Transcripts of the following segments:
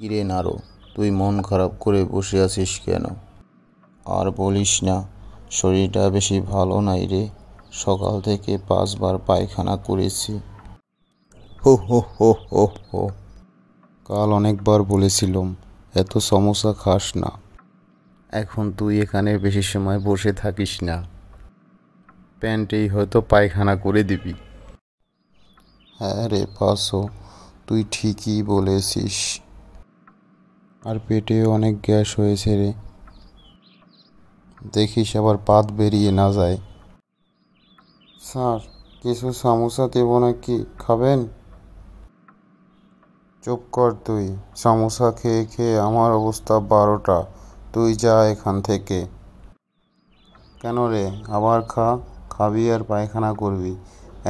কিরে নারো তুই মন খারাপ করে বসে আছিস কেন আর বলিস না শরীরটা বেশি ভালো নাই রে সকাল থেকে পাঁচবার পায়খানা করেছি হো হো হো হো হো কাল অনেকবার বলেছিলাম এত সমস্যা খাস না এখন তুই এখানে বেশি সময় বসে থাকিস না প্যান্টেই হয়তো পায়খানা করে দিবি হ্যাঁ রে পাসো তুই ঠিকই বলেছিস আর পেটে অনেক গ্যাস হয়েছে রে দেখিস আবার পাত বেরিয়ে না যায় স্যার কিছু সামোসা দেব নাকি খাবেন চুপ কর তুই সামোসা খেয়ে খেয়ে আমার অবস্থা বারোটা তুই যা এখান থেকে কেন রে আবার খা খাবি আর পায়খানা করবি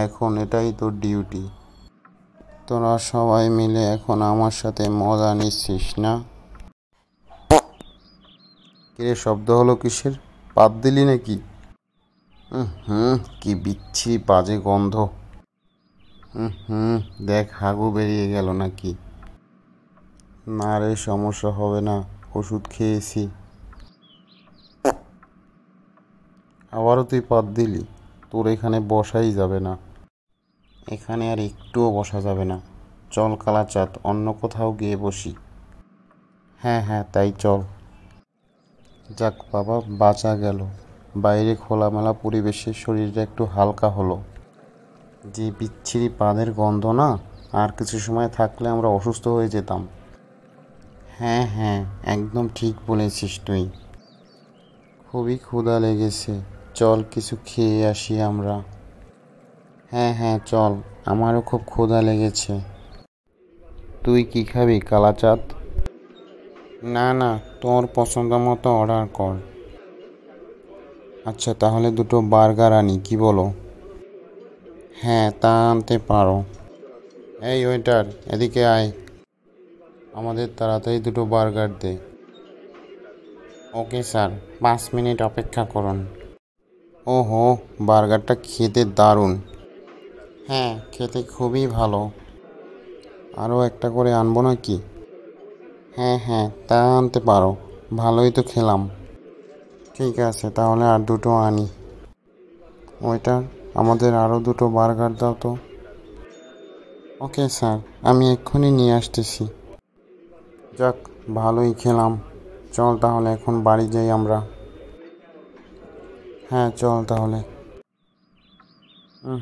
এখন এটাই তোর ডিউটি তোরা সবাই মিলে এখন আমার সাথে মজা নিচ্ছিস না কে শব্দ হলো কিসের পাত দিলি নাকি হুম কি বিচ্ছি বাজে গন্ধ হুম দেখ হাগু বেরিয়ে গেল নাকি না রে সমস্যা হবে না ওষুধ খেয়েছি আবারও তুই পাত দিলি তোর এখানে বসাই যাবে না এখানে আর একটুও বসা যাবে না চল কালাচাঁদ অন্য কোথাও গিয়ে বসি হ্যাঁ হ্যাঁ তাই চল যাক বাবা বাঁচা গেল বাইরে খোলামেলা পরিবেশে শরীরটা একটু হালকা হলো যে বিচ্ছিরি পাদের গন্ধ না আর কিছু সময় থাকলে আমরা অসুস্থ হয়ে যেতাম হ্যাঁ হ্যাঁ একদম ঠিক বলেছিস তুই খুবই ক্ষুধা লেগেছে চল কিছু খেয়ে আসি আমরা হ্যাঁ হ্যাঁ চল আমারও খুব ক্ষুধা লেগেছে তুই কি খাবি কালাচাঁদ না না তোর পছন্দ মতো অর্ডার কর আচ্ছা তাহলে দুটো বার্গার আনি কি বলো হ্যাঁ তা আনতে পারো এই ওয়েটার এদিকে আয় আমাদের তাড়াতাড়ি দুটো বার্গার দে ওকে স্যার পাঁচ মিনিট অপেক্ষা করুন ওহো বার্গারটা খেতে দারুণ হ্যাঁ খেতে খুবই ভালো আরও একটা করে আনবো নাকি হ্যাঁ হ্যাঁ তা আনতে পারো ভালোই তো খেলাম ঠিক আছে তাহলে আর দুটো আনি ওইটার আমাদের আরও দুটো বার্গার দাও তো ওকে স্যার আমি এক্ষুনি নিয়ে আসতেছি যাক ভালোই খেলাম চল তাহলে এখন বাড়ি যাই আমরা হ্যাঁ চল তাহলে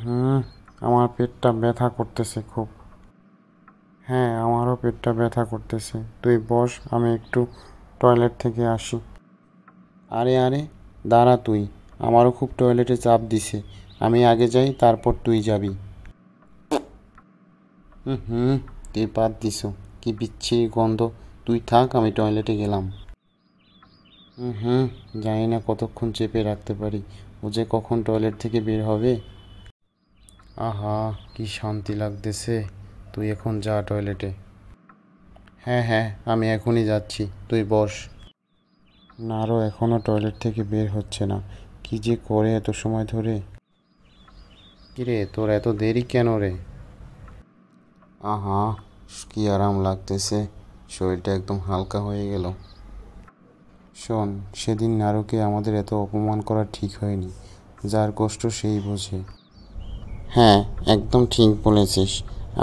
হুম আমার পেটটা ব্যথা করতেছে খুব হ্যাঁ আমারও পেটটা ব্যথা করতেছে তুই বস আমি একটু টয়লেট থেকে আসি আরে আরে দাঁড়া তুই আমারও খুব টয়লেটে চাপ দিছে আমি আগে যাই তারপর তুই যাবি হুম তুই বাদ দিস কি বিচ্ছি গন্ধ তুই থাক আমি টয়লেটে গেলাম হুম জানি না কতক্ষণ চেপে রাখতে পারি ও যে কখন টয়লেট থেকে বের হবে আহা কি শান্তি লাগতেছে তুই এখন যা টয়লেটে হ্যাঁ হ্যাঁ আমি এখনই যাচ্ছি তুই বস নারো এখনও টয়লেট থেকে বের হচ্ছে না কি যে করে এত সময় ধরে কিরে তোর এত দেরি কেন রে আহা কি আরাম লাগতেছে শরীরটা একদম হালকা হয়ে গেল শোন সেদিন নারুকে আমাদের এত অপমান করা ঠিক হয়নি যার কষ্ট সেই বোঝে হ্যাঁ একদম ঠিক বলেছিস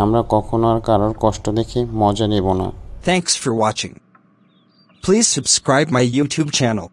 আমরা কখনো আর কারোর কষ্ট দেখে মজা নেব না thanks for watching please subscribe my YouTube channel